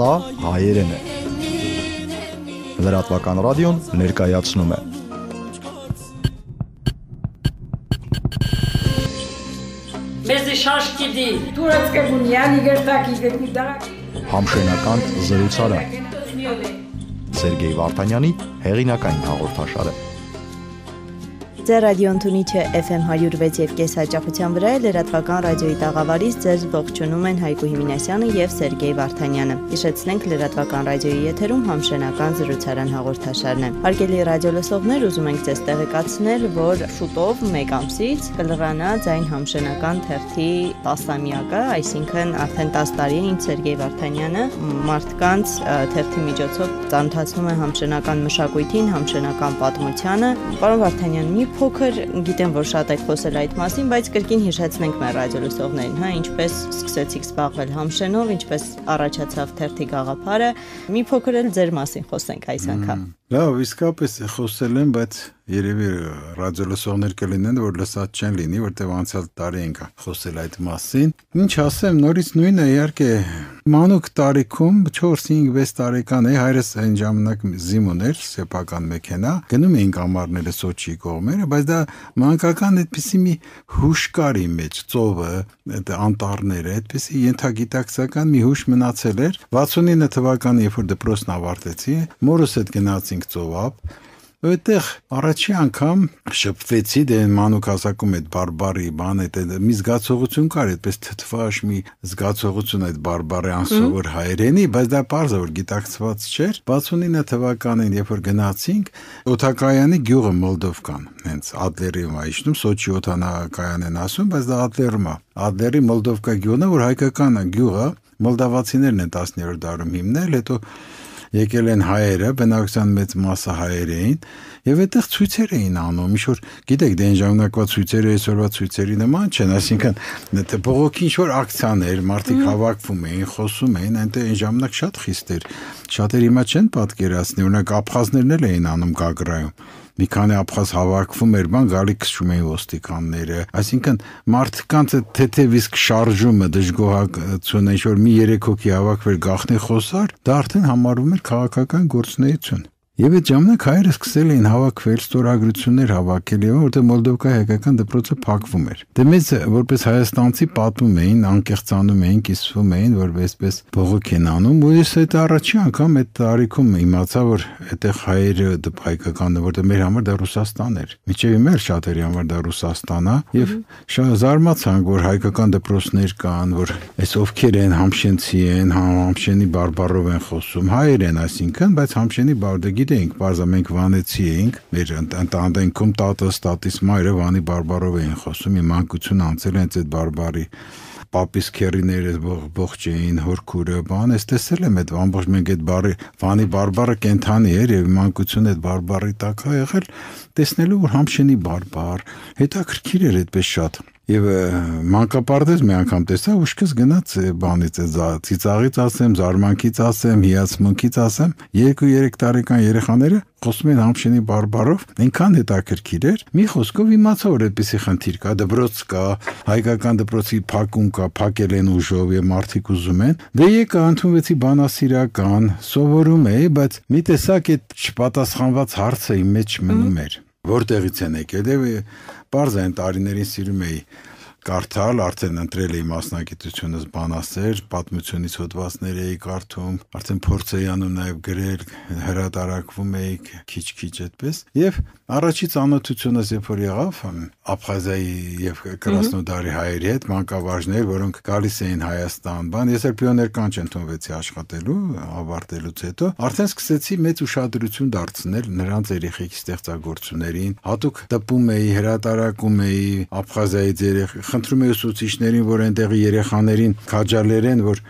Սա հայերեն է։ Լրատվական ռադիոն ներկայացնում է մեզի շաշ կիդի Տուրացկագունյան իգերտակի գետուդա Համշենական զրուցարան Սերգեյ Վարդանյանի հեղինակային հաղորդաշարը Ձեր ռադիոընթունիչը FM 106 եւ կես հաճախության վրա է լրատվական ռադիոյի տաղավարից ձեզ ողջունում են Հայկու Հիմինասյանը եւ Սերգեյ Վարդանյանը։ Հիշեցնենք լրատվական ռադիոյի եթերում համշենական զրուցարան հաղորդաշարն է։ Հարգելի ռադիոլսողներ, ուզում ենք ձեզ տեղեկացնել, որ շուտով 1 ամսից կլրանա ձայն համշենական թերթի 10-ամյակը, այսինքն արդեն 10 տարի է ինչ Սերգեյ Վարդանյանը մարդկանց թերթի միջոցով ծանոթացնում է համշենական մշակույթին, համշենական պատմությանը։ Պարոն Վարդանյան, մի Փոքր գիտեմ, որ շատ եք խոսել այդ մասին, բայց կրկին հիշեցնենք մեր ռադիոլսողներին, հա, ինչպես սկսեցիք զբաղվել համշենով, ինչպես առաջացավ թերթի գաղափարը։ Մի փոքր էլ ձեր մասին խոսենք այս անգամ։ Լավ, իսկապես խոսել են, բայց երևի ռադիոլսողներ կլինեն, որ լսած չեն լինի, որտեղ անցյալ տարի ենք խոսել այդ մասին։ Ինչ ասեմ, նորից նույնը իհարկե մանուկ տարիքում 4-5-6 տարեկան է հայրս այն ժամանակ զիմուն էր սեփական մեքենա, գնում էինք ամառները Սոչի կողմերը, բայց դա մանկական այդպիսի մի հուշ կար իմ մեջ, ծովը, այդ անտառները, այդպիսի ենթագիտակցական մի հուշ մնացել էր։ 69 թվականը, երբ որ դպրոցն ավարտեցի, մորս հետ գնացին գնացինք ծովապ, որտեղ առաջի անգամ շփվեցի դե մանուկ ասակում այդ բարբարի բան այդ մի զգացողություն կար այդպես թթվաշ մի զգացողություն այդ բարբարի անսովոր հայերենի բայց դա բարձր որ գիտակցված չէր 69 թվականին երբ որ գնացինք օթակայանի գյուղը մոլդովկան հենց ադլերիում է իջնում սոչի օթանակայան են ասում բայց դա ադլերում է ադլերի մոլդովկա գյուղն որ հայկական գյուղը մոլդավացիներն են 10-րդ դարում հիմնել հետո եկել են հայերը, բնակության մեծ մասը հայեր էին, եւ այդտեղ ցույցեր էին անում, ինչ որ գիտեք, դեն ժամանակվա ցույցերը այսօրվա ցույցերի նման չեն, այսինքն թե բողոքի ինչ որ ակցիաներ, մարդիկ հավաքվում էին, խոսում էին, այնտեղ այն ժամանակ շատ խիստ էր։ Շատերը հիմա չեն պատկերացնի, օրինակ աբխազներն էլ էին անում Գագրայում մի քանի ափխազ հավաքվում էր բան գալի քշում էին ոստիկանները այսինքն մարդկանց այդ թեթևիսկ շարժումը դժգոհացուն ինչ որ մի 3 հոգի հավաքվեր գախնի խոսար դա արդեն համարվում էր քաղաքական գործունեություն Եվ այդ ժամանակ հայերը սկսել էին հավաքվել, ստորագրություններ հավաքել եւ որտեղ Մոլդովկա հայկական դպրոցը փակվում էր։ Դե մեզ որպես հայաստանցի պատում էին, անկեղծանում էին, կիսվում էին, որ այսպես բողոք են անում, ու ես այդ առաջի անգամ այդ տարիքում իմացա, որ այդտեղ հայերը դպայկականն է, որտեղ մեր համար դա Ռուսաստան էր։ Միջև իմ էլ շատերի համար դա Ռուսաստան է եւ շատ զարմացան, որ հայկական դպրոցներ կան, որ այս ովքեր են համշենցի են, համշենի բարբարով են խոսում, հայեր են, այսինքն, բայց համշենի բարդը գիտեինք, բարձր մենք վանեցի էինք, մեր ընտանտանքում տատը, ստատիս մայրը Վանի բարբարով էին խոսում, իմ անկություն անցել հենց այդ բարբարի պապիս քերիները բողջ էին հորքուրը բան ես տեսել եմ այդ ամբողջ մենք այդ բարի վանի բարբարը կենթանի էր եւ մանկություն այդ բարբարի տակ է եղել տեսնելու որ համշենի բարբար հետաքրքիր էր այդպես շատ եւ մանկապարտեզ մի անգամ տեսա ուշքս գնաց բանից է ծիծաղից ասեմ, զարմանքից ասեմ, հիացմունքից ասեմ, 2-3 տարեկան երեխաները խոսում են համշենի բարբարով, այնքան հետաքրքիր էր։ Մի խոսքով իմացա, որ այդպիսի խնդիր կա, դպրոց կա, հայկական դպրոցի փակում կա, փակել են ուժով եւ մարդիկ ուզում են։ Դե եկա ընդունվեցի բանասիրական, սովորում էի, բայց մի տեսակ այդ չպատասխանված հարցը իմ մեջ մնում էր։ Որտեղից են եկել եւ Պարզ է այն տարիներին սիրում էի կարդալ, արդեն ընտրել էի մասնագիտությունս բանասեր, պատմությունից հոդվածներ էի կարդում, արդեն փորձ էի անում նաև գրել, հրատարակվում էի քիչ-քիչ այդպես, եւ առաջի ծանոթությունս երբ որ եղավ Աբխազիայի եւ Կրասնոդարի հայերի հետ մանկավարժներ, որոնք գալիս էին Հայաստան, բան ես էլ պիոներ կանչ ընդունվեցի աշխատելու, ավարտելուց հետո արդեն սկսեցի մեծ ուշադրություն դարձնել նրանց երեխեքի ստեղծագործություններին, հատուկ տպում էի, հրատարակում էի Աբխազիայի երեխ խնդրում եմ ուսուցիչներին, որ այնտեղի երեխաներին քաջալերեն, որ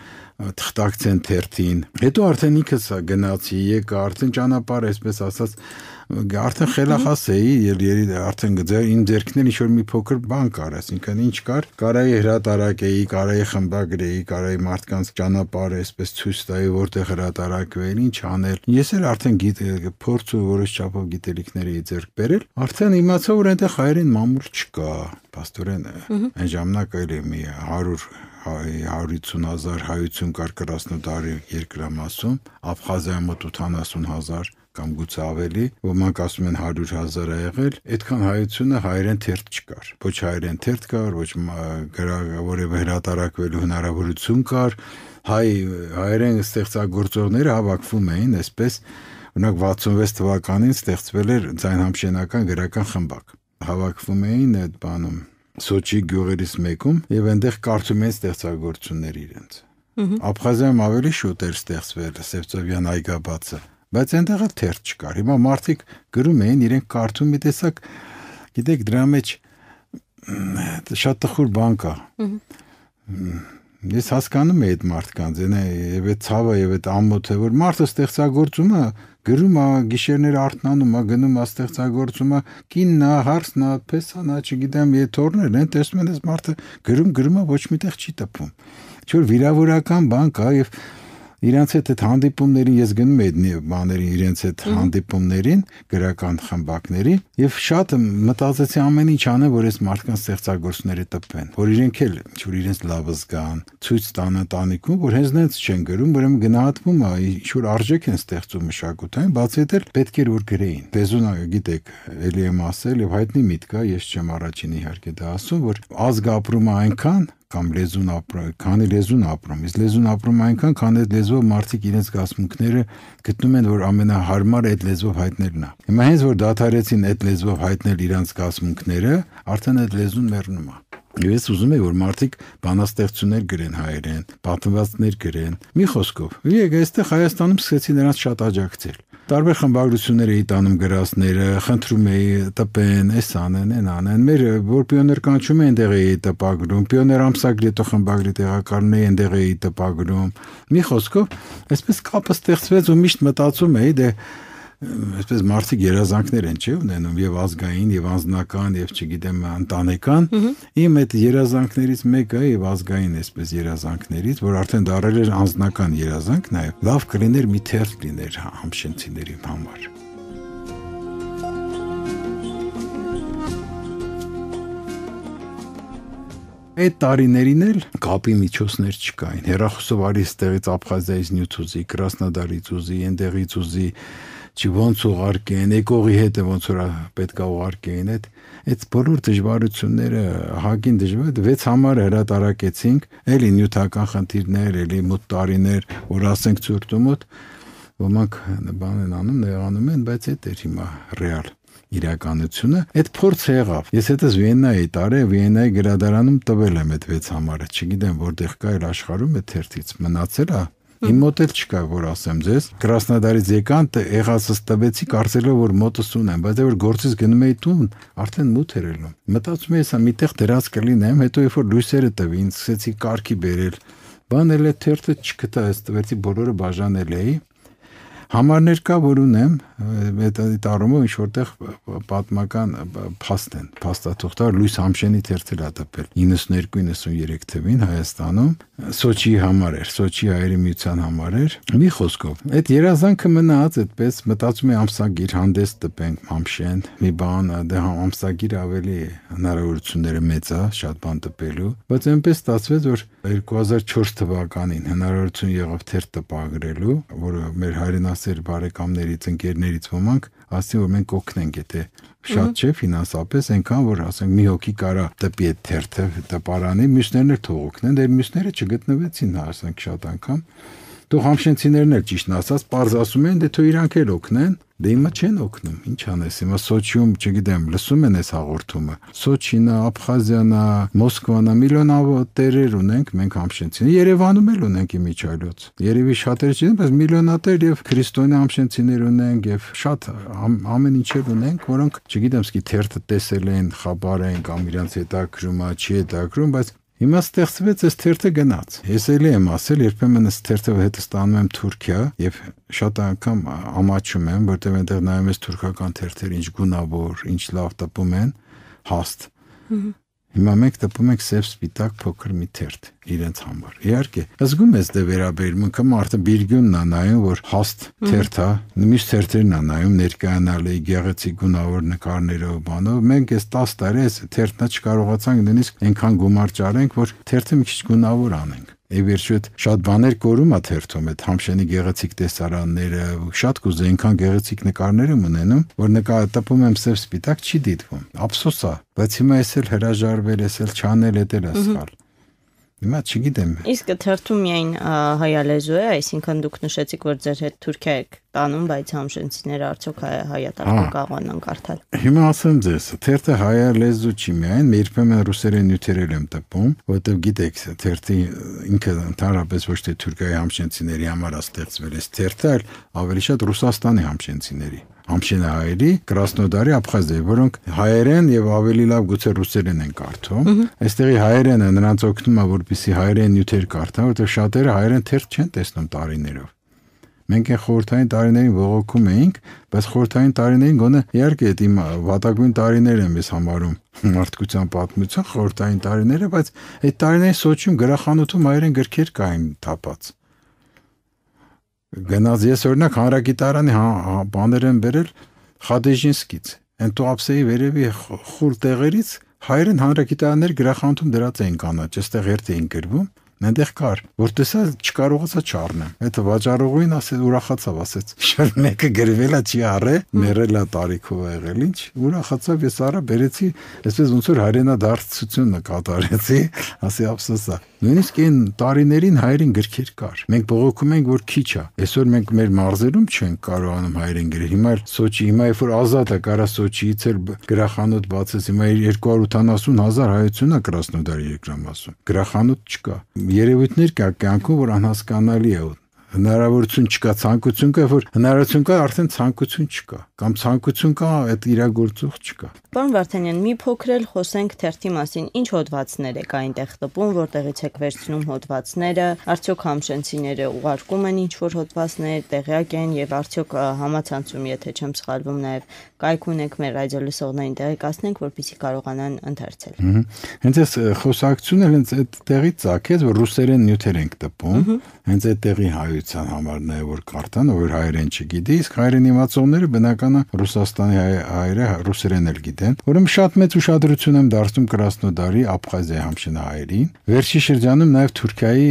թղթակցեն թերթին։ Հետո արդեն ինքս գնացի, եկա, արդեն ճանապարհ, այսպես ասած, արդեն խելախաս էի, ել երի դե արդեն գծեր իմ ձերքներ ինչ որ մի փոքր բան կար, այսինքն ինչ կար, կարայի հրատարակեի, կարայի խմբագրեի, կարայի մարդկանց ճանապարհը այսպես ցույց տայի, որտեղ հրատարակվեր, ինչ անել։ Ես էլ արդեն գիտ փորձ ու որոշ չափով գիտելիքներ էի ձեռք բերել, արդեն իմացա որ այնտեղ հայերեն մամուլ չկա, աստորեն այն ժամանակ էլ մի 100 150000 հայություն կար 40 տարի երկրամասում, Աբխազիայում մոտ 80000 կամ գուցե ավելի, ոմանք ասում են 100.000 է եղել, այդքան հայությունը հայերեն թերթ չկար։ Ոչ հայերեն թերթ կար, ոչ որևէ հրատարակվելու հնարավորություն կար։ Հայ հայերեն ստեղծագործողները հավաքվում էին այսպես Ունակ 66 թվականին ստեղծվել էր ձայնհամշենական գրական խմբակ։ Հավաքվում էին այդ բանում Սոչի գյուղերից մեկում եւ այնտեղ կարդում էին ստեղծագործություններ իրենց։ Աբխազիայում ավելի շուտ էր ստեղծվել Սևծովյան այգաբացը բայց այնտեղ էլ թերթ չկար։ Հիմա մարդիկ գրում էին իրենք կարդում մի տեսակ գիտեք դրա մեջ շատ տխուր բան կա։ Ես հասկանում եմ այդ մարդկանց, այն եւ այդ ցավը եւ այդ ամոթը, որ մարդը ստեղծագործումը գրում է, գիշերներ արթնանում է, գնում է ստեղծագործումը, կինն է, հարսն է, փեսան է, չգիտեմ, եթորներն են, տեսնում են այս մարդը գրում գրում է ոչ միտեղ չի տպվում։ Ինչ որ վիրավորական բան կա եւ և Իրանց հետ այդ հանդիպումներին ես գնում եմ այդ բաներին, իրենց այդ հանդիպումներին, գրական խմբակների եւ շատ մտածեցի ամեն ինչ անեմ, որ այս մարդկանց ստեղծագործները տպեն, որ իրենք էլ ինչ-որ իրենց լավը զգան, ցույց տանը տանիքում, որ հենց նենց չեն գրում, ուրեմն գնահատվում է, ինչ-որ արժեք են ստեղծում մշակութային, բացի դա պետք էր որ գրեին։ Բեզունը գիտեք, ելի եմ ասել եւ հայտնի միտքա, ես չեմ առաջին իհարկե դա ասում, որ ազգ ապրում է այնքան, կամ լեզուն ապրում, քանի լեզուն ապրում։ Իսկ լեզուն ապրում այնքան, քան այդ լեզվով մարդիկ իրենց գասմունքները գտնում են, որ ամենահարմար այդ լեզվով հայտնելն է։ Հիմա հենց որ դադարեցին այդ լեզվով հայտնել իրենց գասմունքները, արդեն այդ լեզուն մեռնում է։ Եվ ես ուզում եմ որ մարդիկ բանաստեղծություններ գրեն հայերեն, պատմվածքներ գրեն։ Մի խոսքով, եկեք այստեղ Հայաստանում սկսեցի նրանց շատ աջակցել։ Տարբեր խմբագրություններ էի տանում գրածները, խնդրում էի տպեն, էս անեն, այն անեն։ Մեր որ պիոներ կանչում էին դեղ էի տպագրում, պիոներ ամսագրի տո խմբագրի տեղակալն էի դեղ էի տպագրում։ Մի խոսքով, այսպես կապը ստեղծվեց ու միշտ մտածում էի, դե դե այսպես մարդիկ երազանքներ են չէ ունենում եւ ազգային եւ անձնական եւ չգիտեմ ընտանեկան իմ այդ երազանքներից մեկը եւ ազգային այսպես երազանքներից որ արդեն դարել էր անձնական երազանք նաեւ լավ կլիներ մի թերթ լիներ հա, համշենցիների համար Այդ տարիներին էլ կապի միջոցներ չկային։ Հերախոսով արի ստեղից Աբխազիայից նյութ ուզի, Կրասնոդարից ուզի, այնտեղից ուզի, չի ոնց ուղարկեն, եկողի հետ է ոնց որ պետքա ուղարկեին այդ այդ բոլոր դժվարությունները հագին դժվար վեց համար հրատարակեցինք, էլի նյութական խնդիրներ, էլի մոտ տարիներ, որ ասենք ծուրտու մոտ ոմանք բան են անում, նեղանում են, բայց այդ էր հիմա ռեալ իրականությունը այդ փորձը եղավ ես հետս վիեննայի տարե վիեննայի գրադարանում տվել եմ այդ վեց համարը չգիտեմ որտեղ կա այլ աշխարհում այդ թերթից մնացել է Իմ մոտ էլ չկա, որ ասեմ ձեզ, Կրասնոդարից եկան, եղածս տվեցի, կարծելով որ մոտս ունեմ, բայց որ գործից գնում էի տուն, արդեն մութ էր ելնում։ Մտածում էի, սա միտեղ դրած կլինեմ, հետո երբ որ լույսերը տվին, սկսեցի կարքի բերել։ Բան էլ է թերթը չկտա, ես տվեցի բոլորը բաժանել էի, Համարներ կա, որ ունեմ, այդ այդ առումը ինչ որտեղ պատմական փաստ են, փաստաթուղթար Լույս Համշենի թերթել ա տպել 92-93 թվին Հայաստանում Սոչիի համար էր, Սոչի հայերի միության համար էր։ Մի խոսքով, այդ երազանքը մնաց այդպես, մտածում եմ ամսագիր հանդես տպենք Համշեն, մի բան, դե ամսագիր ավելի հնարավորությունները մեծ է, շատ բան տպելու, բայց այնպես ստացվեց, որ 2004 թվականին հնարավորություն եղավ թերթ տպագրելու, որը մեր հայրենաս ասել բարեկամներից, ընկերներից ոմանք, ասի որ մենք կօգնենք, եթե շատ չէ ֆինանսապես, այնքան որ ասենք մի հոգի կարա տպի այդ թերթը, տպարանի, մյուսներն էլ թող օգնեն, դեր մյուսները չգտնվեցին, հա, ասենք շատ անգամ Թող համշենցիներն էլ ճիշտն ասած པարզ ասում են, դե թող իրանք էլ օգնեն, դե հիմա չեն օգնում։ Ինչ անես։ Հիմա Սոչիում, չգիտեմ, լսում են այս հաղորդումը։ Սոչինա, Աբխազիանա, Մոսկվանա միլիոնավոր տերեր ունենք, մենք համշենցին։ Երևանում էլ ունենք իմիջայլոց։ Երևի շատերը չեն, բայց միլիոնատեր եւ քրիստոնե համշենցիներ ունենք եւ շատ ամեն ինչ էլ ունենք, որոնք, չգիտեմ, սկի թերթը տեսել են, խաբար են կամ իրանց հետաքրումա, չի հետաքրում, բայց Հիմա ստեղծվեց այս թերթը գնաց։ Ես էլի եմ ասել, երբեմն այս թերթը հետը ստանում եմ Թուրքիա եւ շատ անգամ ամաչում եմ, որտեղ այնտեղ նայում ես թուրքական թերթեր ինչ գունավոր, ինչ լավ տպում են, հաստ։ Հիմա մենք տպում ենք սև սպիտակ փոքր մի թերթ իրենց համար։ Իհարկե, զգում ես դե վերաբերմունքը մարդը բիրգյունն է նայում, որ հաստ թերթ է, միշտ թերթերն է նայում ներկայանալի գեղեցիկ գունավոր նկարներով, բանով։ Մենք այս 10 տարի այս թերթնա չկարողացանք նույնիսկ այնքան գումար ճարենք, որ թերթը մի քիչ գունավոր անենք։ Եվ վերջուտ շատ բաներ կորում է թերթում այդ համշենի գեղեցիկ տեսարանները, շատ կուզեին քան գեղեցիկ նկարները մնենում, որ նկարատպում եմ սև սպիտակ չի դիտվում։ Ափսոս է, բայց հիմա ես էլ հրաժարվել, ես էլ չանել էտել ասալ։ Հիմա չգիտեմ։ Իսկ թերթում միայն հայալեզու է, այսինքն դուք նշեցիք, որ ձեր հետ Թուրքիա եք տանում, բայց համշենցիները արդյոք հայատարկում կարողանան կարդալ։ Հիմա ասեմ ձեզ, թերթը հայալեզու չի միայն, երբեմն ռուսերեն նյութերել եմ տպում, որովհետև գիտեք, թերթի ինքը ընդհանրապես ոչ թե Թուրքիայի համշենցիների համար է ստեղծվել, այս թերթը այլ ավելի շատ Ռուսաստանի համշենցիների համար Ամշինա հայերի, Կրասնոդարի Աբխազիայի, որոնք հայերեն եւ ավելի լավ գուցե ռուսերեն են կարդում։ Այստեղի հայերենը նրանց օգնում է որպեսի հայերեն նյութեր կարդան, որտեղ շատերը հայերեն թերթ չեն տեսնում տարիներով։ Մենք այն խորթային տարիներին ողոքում էինք, բայց խորթային տարիներին գոնե իհարկե այդ իմ վատագույն տարիներ եմ ես համարում մարդկության պատմության խորթային տարիները, բայց այդ տարիների Սոչիում գրախանութում հայերեն գրքեր կային թափած։ Գնաց ես օրինակ հանրագիտարանի հա, հա, բաներ են վերել Խադեժինսկից։ Այն Տուապսեի վերևի խուլ տեղերից հայերեն հանրագիտարաններ գրախանդում դրած էին կանաչ, այստեղ երթ էին գրվում այնտեղ կար, որ տեսա չկարողացա չառնեմ։ Հետո վաճառողին ասել ուրախացավ, ասեց. «Շուտ մեկը գրվելա չի առե, մերելա տարիքով եղել ինչ»։ Ուրախացավ, ես արա բերեցի, այսպես ոնց որ հայրենադարձությունը կատարեցի, ասի ափսոսա։ Նույնիսկ այն տարիներին հայերեն գրքեր կար։ Մենք բողոքում ենք, որ քիչ է։ Այսօր մենք մեր մարզերում չենք կարողանում հայերեն գրել։ Հիմա էլ Սոչի, հիմա երբ որ ազատ է, կարա Սոչիից էլ գրախանութ բացես, հիմա 280000 հայություն է Կրասնոդարի երկրամասում։ Գրախանութ չկա երևույթներ կա կյանքում, որ անհասկանալի է ու հնարավորություն չկա ցանկություն կա որ հնարավորություն կա արդեն ցանկություն չկա կամ ցանկություն կա այդ իրագործող չկա Պարոն Վարդանյան մի փոքր էլ խոսենք թերթի մասին ինչ հոդվածներ եք այնտեղ տպում որտեղից եք վերցնում հոդվածները արդյոք համշենցիները ուղարկում են ինչ որ հոդվածներ տեղյակ են եւ արդյոք համացանցում եթե չեմ սխալվում նաեւ կայք ունենք մեր ռադիոլսողներին տեղեկացնենք, որպեսզի կարողանան ընթերցել։ Հենց այս խոսակցությունը հենց այդ տեղից ցակեց, որ ռուսերեն նյութեր ենք տպում, հենց այդ տեղի հայության համարն է, որ կարտան, որ հայերեն չգիտի, իսկ հայերեն իմացողները բնականա Ռուսաստանի հայերը ռուսերեն էլ գիտեն։ Ուրեմն շատ մեծ ուշադրություն եմ դարձնում Կրասնոդարի, Աբխազիայի համշնա հայերին։ Վերջի շրջանում նաև Թուրքիայի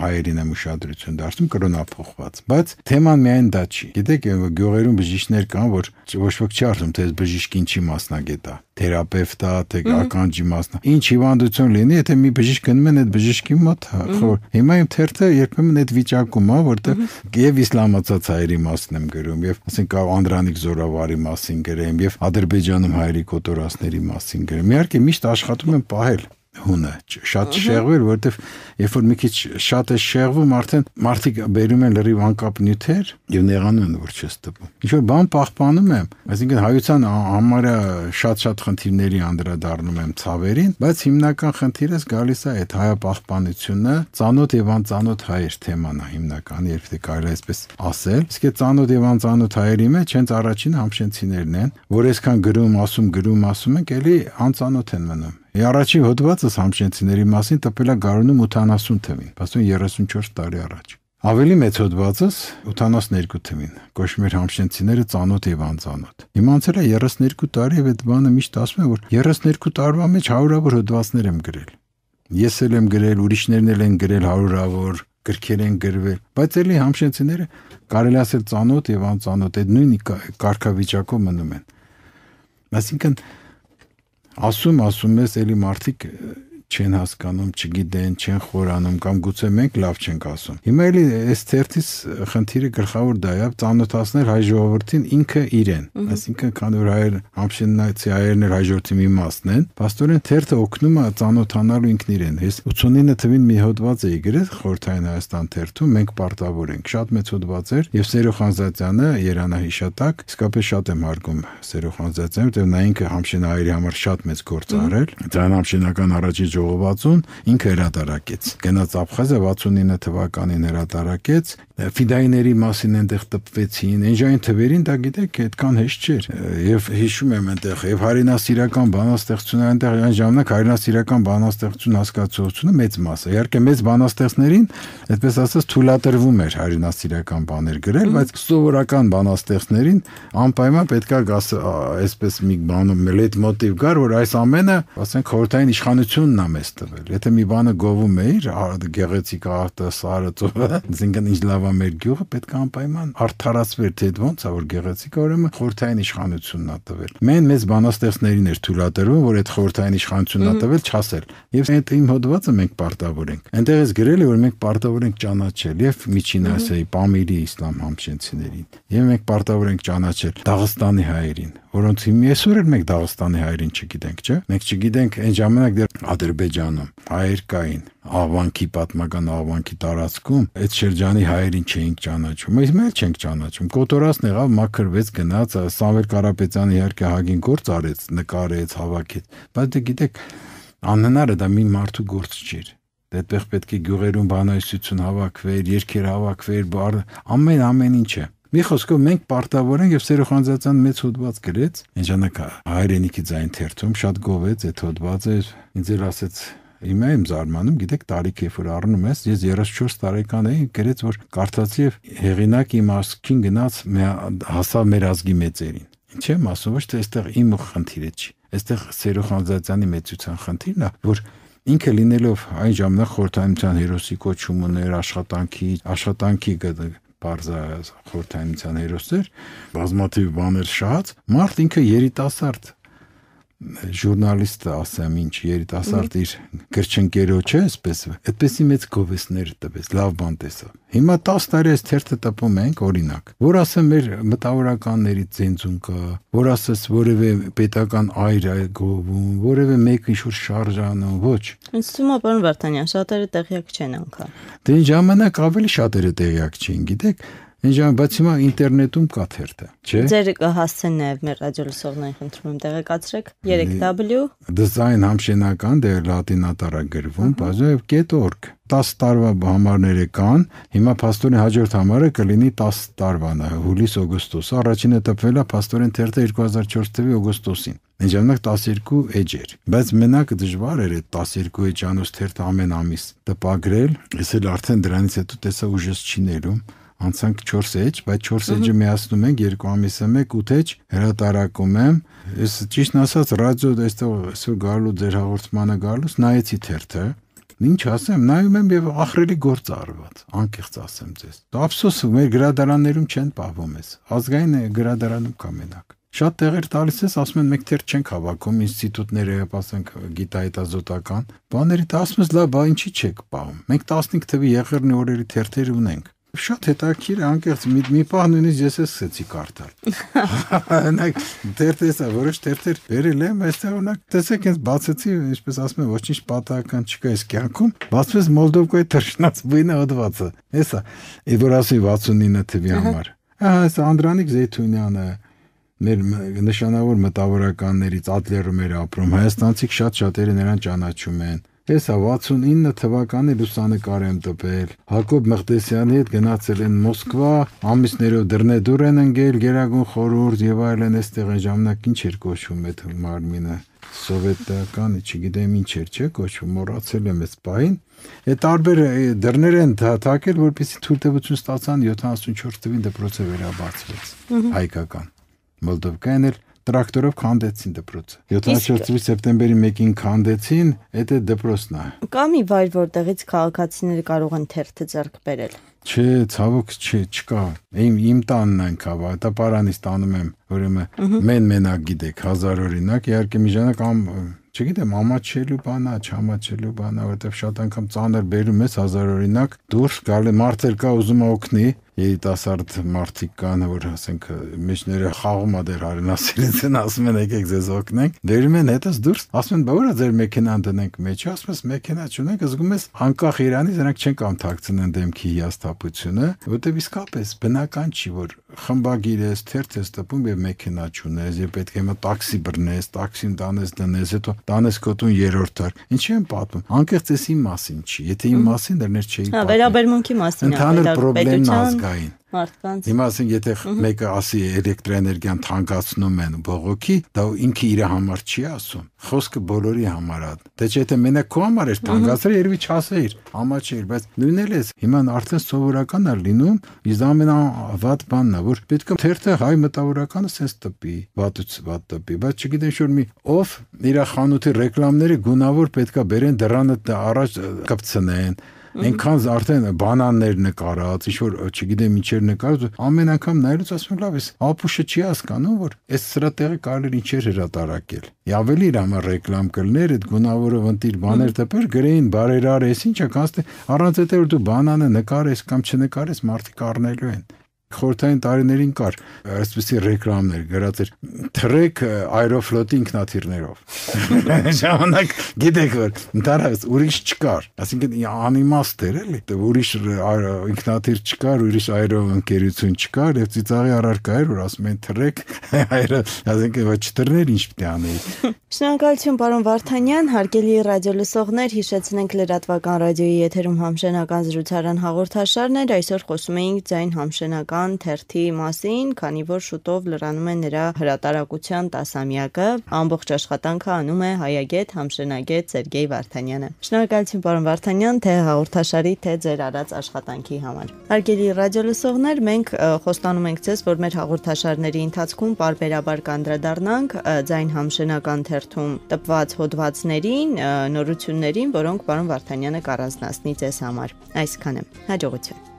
հայերին եմ ուշադրություն դարձնում կրոնափոխված, բայց թեման միայն դա չի։ Գիտեք, գյուղերում բժիշկներ կան, որ ոչ ոք չի արդում, թե այս բժիշկին չի մասնագետա, թերապևտա, թե ականջի մասնա։ Ինչ հիվանդություն լինի, եթե մի բժիշկ գնում են այդ բժշկի մոտ, հա, խոր։ Հիմա իմ թերթը երբեմն այդ վիճակում է, որտեղ եւ իսլամացած հայերի մասն եմ գրում, եւ ասենք Անդրանիկ Զորավարի մասին գրեմ, եւ Ադրբեջանում հայերի կոտորածների մասին գրեմ։ Իհարկե միշտ աշխատում եմ պահել հունը շատ շեղվել որովհետև երբ որ մի քիչ շատ է շեղվում արդեն մարդիկ բերում են լրիվ անկապ նյութեր եւ նեղանում են որ չես տպում ինչ որ բան պահպանում եմ այսինքն հայության համարը շատ-շատ խնդիրների անդրադառնում եմ ցավերին բայց հիմնական խնդիրս գալիս է այդ հայապահպանությունը ծանոթ եւ անծանոթ հայեր թեման է հիմնական երբ դե կարելի այսպես ասել իսկ այդ ծանոթ եւ անծանոթ հայերի մեջ հենց առաջին համշենցիներն են որ այսքան գրում ասում գրում ասում ենք էլի անծանոթ են մնում Ի առաջի հոդվածս համշենցիների մասին տպել է գարունում 80 թվին, ասում 34 տարի առաջ։ Ավելի մեծ հոդվածս 82 թվին։ Կոչմեր համշենցիները ծանոթ եւ անծանոթ։ Հիմա անցել է 32 տարի եւ այդ բանը միշտ ասում եմ, որ 32 տարվա մեջ հարյուրավոր հոդվածներ եմ գրել։ Ես էլ եմ գրել, ուրիշներն էլ են գրել հարյուրավոր, գրքեր են գրվել, բայց ելի համշենցիները կարելի ասել ծանոթ եւ անծանոթ այդ նույն կարգավիճակով մնում են։ Այսինքն կա, ասում ասում ես էլի մարդիկ չեն հասկանում, չգիտեն, չեն խորանում կամ գուցե մենք լավ չենք ասում։ Հիմա էլի այս ծերտից խնդիրը գրխավոր դա է, ծանոթացնել հայ ժողովրդին ինքը իրեն։ Այսինքն, քանի որ հայեր համշենացի հայերն էլ հայ ժողովրդի մի մասն են, աստորեն թերթը օգնում է ծանոթանալու ինքն իրեն։ Ես 89 թվին մի հոդված էի գրել Խորթային Հայաստան թերթում, մենք պարտավոր ենք։ Շատ մեծ հոդված էր եւ Սերո Խանզադյանը երանահիշատակ, իսկապես շատ եմ հարգում Սերո Խանզադյանին, որտեղ նա ինքը համշենահայերի համար շատ մեծ գործ արել։ Դրան համշենական առաջի ժողովածուն ինքը հրատարակեց։ Գնաց Աբխազիա 69 թվականին հրատարակեց։ Ֆիդայիների մասին այնտեղ տպվեցին։ Այնժային թվերին դա գիտեք, այդքան հեշտ չէր։ Եվ հիշում եմ այնտեղ եւ հարինասիրական բանաստեղծությունը այնտեղ այն ժամանակ հարինասիրական բանաստեղծություն հասկացողությունը մեծ մասը։ Իհարկե մեծ բանաստեղծներին, այդպես ասած, թույլատրվում էր հարինասիրական բաներ գրել, բայց սովորական բանաստեղծներին անպայման պետքա այսպես մի բանում լեյտ մոտիվ գար, որ այս ամենը, ասենք, խորհրդային իշխանությունն է մեզ տվել։ Եթե մի բանը գովում էր, գեղեցիկ արտը, սարը, ծովը, ինքն ինչ լավ է մեր գյուղը, պետք է անպայման արդարացվեր, թե դա ոնց է որ գեղեցիկ, ուրեմն խորթային իշխանությունն է տվել։ Մեն մեզ բանաստեղծներին էր թույլատրվում, որ այդ խորթային իշխանությունն է տվել չասել։ Եվ այդ իմ հոդվածը մենք պարտավոր ենք։ Այնտեղ էս գրել է, որ մենք պարտավոր ենք ճանաչել եւ Միջին Ասիայի Պամիրի իսլամ համշենցիներին։ Եվ մենք պարտավոր ենք ճանաչել Դաղստանի հայերին, որոնց հիմի այսօր էլ մենք Դաղստանի հայրին չգիտենք, չէ՞։ Մենք չգիտենք այն ժամանակ դեռ Ադրբեջանում հայեր կային Ավանքի պատմական ավանքի տարածքում այդ շրջանի հայերին չէինք ճանաչում, իսկ մենք չենք ճանաչում։ Կոտորասն եղավ, մաքրվեց, գնաց, Սամվել Կարապետյանը իհարկե հագին գործ արեց, նկարեց, հավաքեց, բայց դե գիտեք, անհնար է դա մի մարդու գործ չէր։ Դա դե այդպես պետք է գյուղերում բանայություն հավաքվեր, երկեր հավաքվեր, ամեն ամեն ինչը։ Մի խոսքով մենք պարտավոր ենք եւ Սերոխանձացյան մեծ հոդված գրեց։ Ենջանակ հայրենիքի ձայն թերթում շատ գովեց այդ հոդվածը։ Ինձ էլ ասեց Իմա իմ զարմանում, գիտեք, տարիք երբ որ առնում ես, ես 34 տարեկան էի, գրեց որ կարծացի եւ հեղինակ իմ ասքին գնաց հասավ մեր ազգի մեծերին։ Ինչ եմ ասում, ոչ թե այստեղ իմ խնդիրը չի։ Այստեղ Սերոխանձացյանի մեծության խնդիրն է, որ ինքը լինելով այն ժամանակ խորհրդանության հերոսի կոչում ուներ աշխատանքի աշխատանքի parza խորթայնության հերոսներ, բազմաթիվ բաներ շահած, մարդ ինքը երիտասարդ ժուրնալիստը ասեմ ինչ երիտասարդ իր գրչընկերոջ է այսպես այդպեսի մեծ գովեսներ տվեց լավ բան տեսա հիմա 10 տարի այս թերթը տպում ենք օրինակ որ ասեմ մեր մտավորականների ցենզուն կա որ ասես որևէ պետական այր է գովում որևէ մեկ ինչ-որ շարժանում ոչ ինձ թվում է պարոն Վարդանյան շատերը տեղյակ չեն անկա դե այն ժամանակ ավելի շատերը տեղյակ չէին գիտեք Ինչո՞ւ, բայց հիմա ինտերնետում կա թերթը, չէ։ Ձեր կհասցեն նաև մեր ռադիոլսողներին խնդրում եմ տեղեկացրեք 3w design-համշենական դեր լատինատարակ գրվում, բաժե.org 10 տարվա համարները կան։ Հիմա փաստորեն հաջորդ համարը կլինի 10 տարվան, հուլիս-օգոստոս։ Առաջինը տպվել է փաստորեն թերթը 2004 թվականի օգոստոսին։ Ընդժամնակ 12 էջ էր, բայց մենակ դժվար էր այդ 12 էջանոց թերթը ամեն ամիս տպագրել։ Ես էլ արդեն դրանից հետո տեսա ուժս չինելու անցանք 4 էջ, բայց 4 էջը միացնում ենք երկու ամիսը մեկ 8 էջ հրատարակում եմ։ Ես ճիշտն ասած ռադիո դեստով այսօր գալու ձեր հաղորդմանը գալուց նայեցի թերթը։ Ինչ ասեմ, նայում եմ եւ ախրելի գործ արված, անկեղծ ասեմ ձեզ։ Ափսոս մեր գրադարաններում չեն պահվում էս։ Ազգային գրադարանում կա մենակ։ Շատ տեղեր տալիս ես, ասում են մեկ թեր չենք հավաքում ինստիտուտները, ասենք գիտահետազոտական։ Բաները դասում ես լավ, բա ինչի՞ չեք պահում։ Մենք 15 թվի եղերնի օրերի թերթեր ունենք շատ հետաքրքիր անկեղծ մի մի պահ նույնիսկ ես էսեցի կարդալ։ Օրինակ դերտեսա որոշ դերտեր վերել եմ, այստեղ օրինակ տեսեք ինձ բացեցի, ինչպես ասում են, ոչինչ պատահական չկա այս կյանքում, բացվեց Մոլդովկայի թռչնած բույնը հոդվածը։ Հեսա, ի որ ասի 69 թվի համար։ Ահա այս Անդրանիկ Զեյթունյանը մեր նշանավոր մտավորականներից Ադլերում էր ապրում։ Հայաստանցիք շատ շատերը նրան ճանաչում են։ Տեսա 69 թվականի լուսանկար եմ տպել։ Հակոբ Մղդեսյանի հետ գնացել են Մոսկվա, ամիսներով դռնեդուր են ընկել Գերագույն խորհուրդ եւ այլն, այստեղ այն ժամանակ ինչ էր կոչվում այդ մարմինը սովետական, չգիտեմ ինչ էր, չէ, կոչվում, մոռացել եմ այս բային։ Այդ տարբեր դռներ են դատակել, որպեսզի թույլտվություն ստացան 74 թվին դպրոցը վերաբացվեց հայկական։ Մոլդովկան էլ տրակտորով քանդեցին դպրոցը 74-ի սեպտեմբերի 1-ին քանդեցին այդ է դպրոցն է կա մի վայր որտեղից քաղաքացիները կարող են թերթը ձեռք բերել Չէ, ցավոք չէ, չկա։ Իմ իմ տանն ենք հա, տապարանից տանում եմ, ուրեմն մեն մենակ գիտեք, հազար օրինակ, իհարկե մի ժամանակ ամ չգիտեմ, համաչելու բանա, չհամաչելու բանա, որովհետև շատ անգամ ծանր բերում ես հազար օրինակ, դուրս գալի մարդեր կա ուզում օգնի, երիտասարդ մարդիկ կան, որ ասենք մեջները խաղում է դեր արենասերից են ասում են եկեք ձեզ օգնենք, դերում են հետս դուրս, ասում են բա որա ձեր մեքենան դնենք մեջը, ասում ես մեքենա չունեք, զգում ես անկախ Իրանից նրանք չեն կամ թաքցնեն դեմքի հիասթափությունը, որտեվ իսկապես բնական չի որ խմբագիր ես, թերթ ես տպում եւ մեքենա չունես, եւ պետք է մա տաքսի բռնես, տաքսին տանես դնես, հետո տանես գոտուն երրորդ դար։ Ինչի են պատմում։ Անկեղծ էս իմ մասին չի։ Եթե իմ մասին դեռ ներ չէի հա, պատմում։ Հա, վերաբերմունքի մասին է։ Ընդհանուր խնդրն ազգային մարդկանց։ Հիմա ասեն, եթե մեկը ասի էլեկտրոէներգիան թանկացնում են բողոքի, դա ինքը իր համար չի ասում։ Խոսքը բոլորի համար է։ Դե չէ, եթե մենակ քո համար էր թանկացրել, երևի չասեիր, համա չէր, բայց նույնն էլ է, հիմա արդեն սովորական է լինում, իսկ ամենավատ բանն է, որ պետք է թերթը հայ մտավորականը sense տպի, վատուց վատ տպի, բայց չգիտեն շուտ մի ով իր խանութի ռեկլամները գունավոր պետքա բերեն դրանը առաջ կպցնեն Այնքան արդեն բանաններ նկարած, ինչ որ չգիտեմ ինչեր նկարած, ամեն անգամ նայելուց ասում եմ, լավ, էս ապուշը չի հասկանում, որ այս սրա տեղը կարելի ինչեր հրատարակել։ Եավելի իր համար ռեկլամ կլներ, այդ գունավորով ընտիր բաներ տպեր, գրեին բարերար, էս ինչա կանստե, առանց այդ որ դու բանանը նկարես կամ չնկարես, մարդիկ առնելու են։ Խորթային տարիներին կար այսպիսի ռեկլամներ, գրած էր թրեք Aeroflot-ի ինքնաթիռներով։ Ժամանակ գիտեք որ դարած ուրիշ չկար, այսինքն անիմաստ էր էլի, ուրիշ ինքնաթիռ չկար, ուրիշ այրո ընկերություն չկար եւ ծիծաղի առարկա էր որ ասում են թրեք այրո, այսինքն ոչ թռներ ինչ պետք է անեի։ Շնորհակալություն պարոն Վարդանյան, հարգելի ռադիոլսողներ, հիշեցնենք լրատվական ռադիոյի եթերում համշենական զրուցարան հաղորդաշարներ, այսօր խոսում էինք ձայն համշենական հերթական թերթի մասին, քանի որ շուտով լրանում է նրա հրատարակության տասամյակը, ամբողջ աշխատանքը անում է հայագետ համշենագետ Սերգեյ Վարդանյանը։ Շնորհակալություն պարոն Վարդանյան, թե հաղորդաշարի, թե ձեր արած աշխատանքի համար։ Հարգելի ռադիոլսողներ, մենք խոստանում ենք ձեզ, որ մեր հաղորդաշարների ընթացքում բարբերաբար կանդրադառնանք ձայն համշենական թերթում տպված հոդվածներին, նորություններին, որոնք պարոն Վարդանյանը կառանձնացնի ձեզ համար։ Այսքանը։ Հաջողություն։